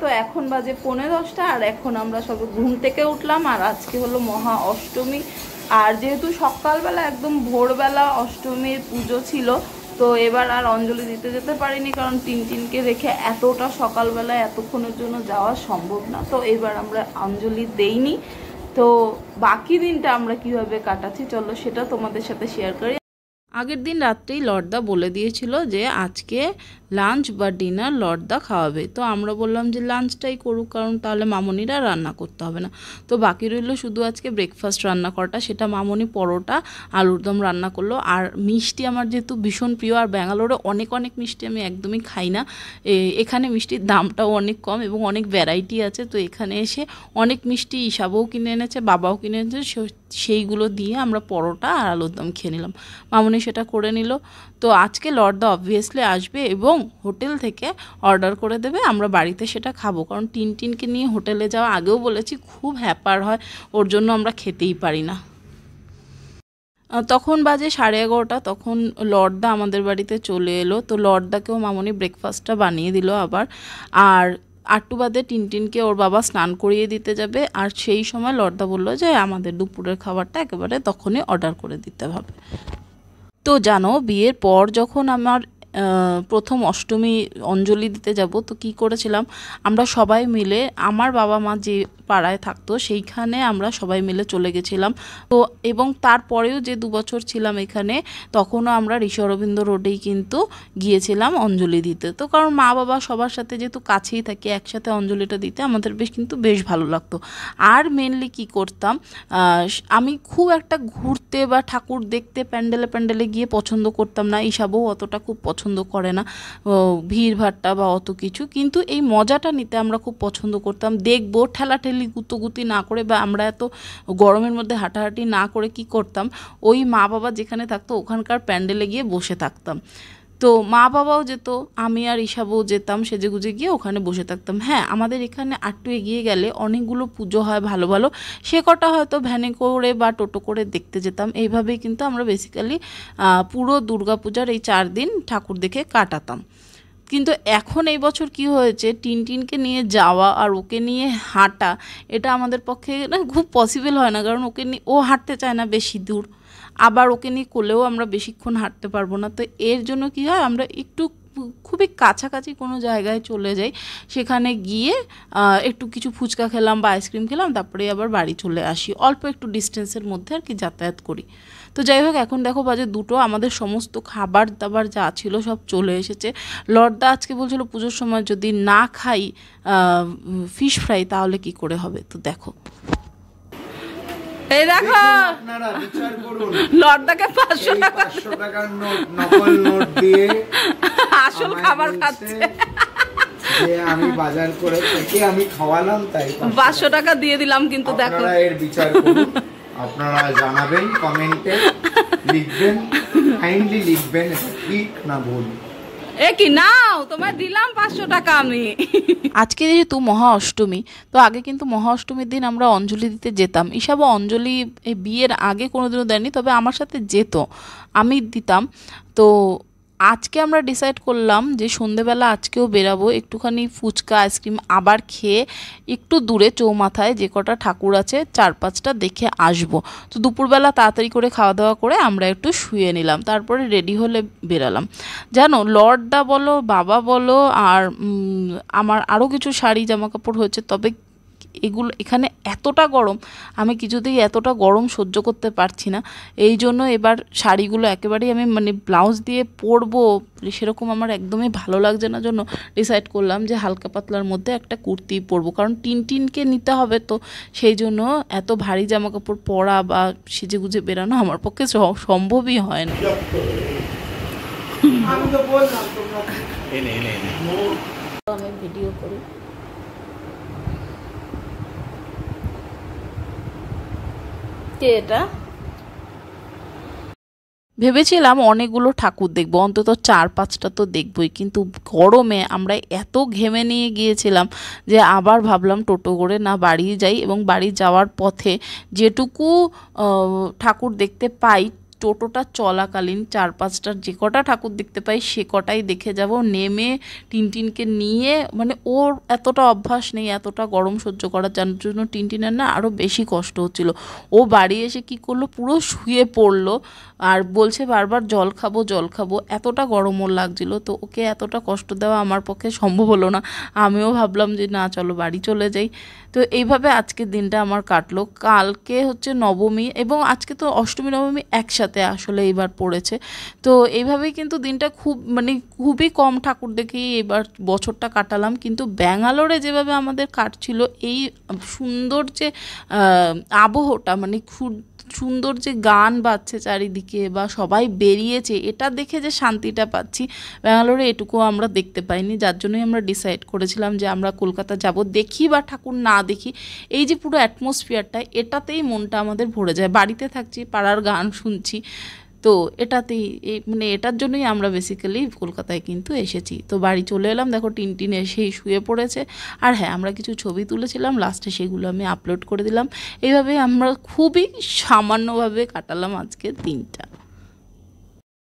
তো এখন বাজে পৌনে দশটা আর এখন আমরা সব ঘুম থেকে উঠলাম আর আজকে হলো মহা অষ্টমী আর যেহেতু সকালবেলা একদম ভোরবেলা অষ্টমীর পুজো ছিল তো এবার আর অঞ্জলি দিতে যেতে পারিনি কারণ তিন তিনকে রেখে এতটা সকালবেলা এতক্ষণের জন্য যাওয়া সম্ভব না তো এবার আমরা অঞ্জলি দেইনি তো বাকি দিনটা আমরা কিভাবে কাটাচ্ছি চলো সেটা তোমাদের সাথে শেয়ার করি আগের দিন রাত্রেই লর্দা বলে দিয়েছিল যে আজকে লাঞ্চ বা ডিনার লর্দা খাওয়াবে তো আমরা বললাম যে লাঞ্চটাই করুক কারণ তাহলে মামনিরা রান্না করতে হবে না তো বাকি রইল শুধু আজকে ব্রেকফাস্ট রান্না করাটা সেটা মামনি পরোটা আলুর দম রান্না করলো আর মিষ্টি আমার যেহেতু ভীষণ প্রিয় আর ব্যাঙ্গালোরে অনেক অনেক মিষ্টি আমি একদমই খাই না এখানে মিষ্টির দামটাও অনেক কম এবং অনেক ভ্যারাইটি আছে তো এখানে এসে অনেক মিষ্টি ইসাবও কিনে এনেছে বাবাও কিনে এনেছে সেইগুলো দিয়ে আমরা পরোটা আর আলুর দম খেয়ে নিলাম মামনি সেটা করে নিল তো আজকে লর্দা অবভিয়াসলি আসবে এবং হোটেল থেকে অর্ডার করে দেবে আমরা বাড়িতে সেটা খাবো কারণ টিনটিনকে নিয়ে হোটেলে যাওয়া আগেও বলেছি খুব হ্যাপার হয় ওর জন্য আমরা খেতেই পারি না তখন বাজে সাড়ে এগারোটা তখন লর্দা আমাদের বাড়িতে চলে এলো তো লর্দাকেও মামনি ব্রেকফাস্টটা বানিয়ে দিল আবার আর আটটু বাদে টিনটিনকে ওর বাবা স্নান করিয়ে দিতে যাবে আর সেই সময় লর্দা বললো যে আমাদের দুপুরের খাবারটা একেবারে তখনই অর্ডার করে দিতে হবে তো জানো বিয়ের পর যখন আমার প্রথম অষ্টমী অঞ্জলি দিতে যাব তো কি করেছিলাম আমরা সবাই মিলে আমার বাবা মা যে পাড়ায় থাকতো সেইখানে আমরা সবাই মিলে চলে গেছিলাম তো এবং তারপরেও যে দুবছর ছিলাম এখানে তখনও আমরা ঋষি অরবিন্দ রোডেই কিন্তু গিয়েছিলাম অঞ্জলি দিতে তো কারণ মা বাবা সবার সাথে যেহেতু কাছেই থাকি একসাথে অঞ্জলিটা দিতে আমাদের বেশ কিন্তু বেশ ভালো লাগতো আর মেনলি কি করতাম আমি খুব একটা ঘুরতে বা ঠাকুর দেখতে প্যান্ডেলে প্যান্ডেলে গিয়ে পছন্দ করতাম না এইসবও অতটা খুব পছন্দ করে না ভিড় ভাট্টা বা অত কিছু কিন্তু এই মজাটা নিতে আমরা খুব পছন্দ করতাম দেখবো ঠেলাঠেলি চিল্লাচিল্লি গুতোগুতি না করে বা আমরা এত গরমের মধ্যে হাঁটাহাঁটি না করে কি করতাম ওই মা বাবা যেখানে থাকতো ওখানকার প্যান্ডেলে গিয়ে বসে থাকতাম তো মা বাবাও যেত আমি আর ইসাবও যেতাম সেজেগুজে গিয়ে ওখানে বসে থাকতাম হ্যাঁ আমাদের এখানে আটটু এগিয়ে গেলে অনেকগুলো পুজো হয় ভালো ভালো সে কটা হয়তো ভ্যানে করে বা টোটো করে দেখতে যেতাম এইভাবেই কিন্তু আমরা বেসিক্যালি পুরো দুর্গাপূজার এই চার দিন ঠাকুর দেখে কাটাতাম কিন্তু এখন এই বছর কি হয়েছে টিনটিনকে নিয়ে যাওয়া আর ওকে নিয়ে হাঁটা এটা আমাদের পক্ষে না খুব পসিবল হয় না কারণ ওকে নিয়ে ও হাঁটতে চায় না বেশি দূর আবার ওকে নিয়ে কোলেও আমরা বেশিক্ষণ হাঁটতে পারবো না তো এর জন্য কি হয় আমরা একটু খুবই কাছাকাছি কোনো জায়গায় চলে যাই সেখানে গিয়ে একটু কিছু ফুচকা খেলাম বা আইসক্রিম খেলাম তারপরে আবার বাড়ি চলে আসি অল্প একটু ডিস্টেন্সের মধ্যে আর কি যাতায়াত করি তো যাই হোক এখন দেখো বাজে দুটো আমাদের সমস্ত খাবার দাবার যা ছিল সব চলে এসেছে লর্দা আজকে বলছিল পুজোর সময় যদি না খাই ফিশ ফ্রাই তাহলে কি করে হবে তো দেখো এই দেখো লর্দাকে পাঁচশো টাকা আসল খাবার খাচ্ছে বাজার করে আমি খাওয়ালাম তাই পাঁচশো টাকা দিয়ে দিলাম কিন্তু দেখো এর বিচার আপনারা জানাবেন কমেন্টে লিখবেন কাইন্ডলি লিখবেন ঠিক না ভুল কি নাও তোমায় দিলাম পাঁচশো টাকা আমি আজকে যেহেতু মহা অষ্টমী তো আগে কিন্তু মহা অষ্টমীর দিন আমরা অঞ্জলি দিতে যেতাম ইসাবা অঞ্জলি এই বিয়ের আগে কোনোদিনও দেয়নি তবে আমার সাথে যেত আমি দিতাম তো আজকে আমরা ডিসাইড করলাম যে সন্ধেবেলা আজকেও বেরাবো একটুখানি ফুচকা আইসক্রিম আবার খেয়ে একটু দূরে চৌমাথায় যে কটা ঠাকুর আছে চার পাঁচটা দেখে আসব তো দুপুরবেলা তাড়াতাড়ি করে খাওয়া দাওয়া করে আমরা একটু শুয়ে নিলাম তারপরে রেডি হলে বেরালাম জানো লর্ডদা বলো বাবা বলো আর আমার আরও কিছু শাড়ি জামা কাপড় হয়েছে তবে এগুলো এখানে এতটা গরম আমি কিছুতেই এতটা গরম সহ্য করতে পারছি না এই জন্য এবার শাড়িগুলো একেবারেই আমি মানে ব্লাউজ দিয়ে পরবো সেরকম আমার একদমই ভালো লাগছে না জন্য ডিসাইড করলাম যে হালকা পাতলার মধ্যে একটা কুর্তি পরবো কারণ টিন টিনকে নিতে হবে তো সেই জন্য এত ভারী জামা কাপড় পরা বা সেজে গুজে বেরানো আমার পক্ষে সম্ভবই হয় না আমি ভিডিও করি কে এটা ভেবেছিলাম অনেকগুলো ঠাকুর দেখব অন্তত চার পাঁচটা তো দেখবই কিন্তু গরমে আমরা এত ঘেমে নিয়ে গিয়েছিলাম যে আবার ভাবলাম টোটো করে না বাড়ি যাই এবং বাড়ি যাওয়ার পথে যেটুকু ঠাকুর দেখতে পাই টোটোটা চলাকালীন চার পাঁচটার যে কটা ঠাকুর দেখতে পাই সে কটাই দেখে যাব নেমে টিনটিনকে নিয়ে মানে ওর এতটা অভ্যাস নেই এতটা গরম সহ্য করার জন্য টিনটিনের না আরও বেশি কষ্ট হচ্ছিল ও বাড়ি এসে কি করলো পুরো শুয়ে পড়লো আর বলছে বারবার জল খাবো জল খাবো এতটা গরম ওর লাগছিলো তো ওকে এতটা কষ্ট দেওয়া আমার পক্ষে সম্ভব হলো না আমিও ভাবলাম যে না চলো বাড়ি চলে যাই তো এইভাবে আজকের দিনটা আমার কাটলো কালকে হচ্ছে নবমী এবং আজকে তো অষ্টমী নবমী একসাথে সাথে আসলে এবার পড়েছে তো এইভাবেই কিন্তু দিনটা খুব মানে খুবই কম ঠাকুর দেখেই এবার বছরটা কাটালাম কিন্তু ব্যাঙ্গালোরে যেভাবে আমাদের কাটছিল এই সুন্দর যে আবহটা মানে খুব সুন্দর যে গান বাজছে চারিদিকে বা সবাই বেরিয়েছে এটা দেখে যে শান্তিটা পাচ্ছি ব্যাঙ্গালোরে এটুকু আমরা দেখতে পাইনি যার জন্যই আমরা ডিসাইড করেছিলাম যে আমরা কলকাতা যাব দেখি বা ঠাকুর না দেখি এই যে পুরো অ্যাটমসফিয়ারটা এটাতেই মনটা আমাদের ভরে যায় বাড়িতে থাকছি পাড়ার গান শুনছি তো এটাতেই এই মানে এটার জন্যই আমরা বেসিক্যালি কলকাতায় কিন্তু এসেছি তো বাড়ি চলে এলাম দেখো টিন টিন এসেই শুয়ে পড়েছে আর হ্যাঁ আমরা কিছু ছবি তুলেছিলাম লাস্টে সেগুলো আমি আপলোড করে দিলাম এইভাবে আমরা খুবই সামান্যভাবে কাটালাম আজকে দিনটা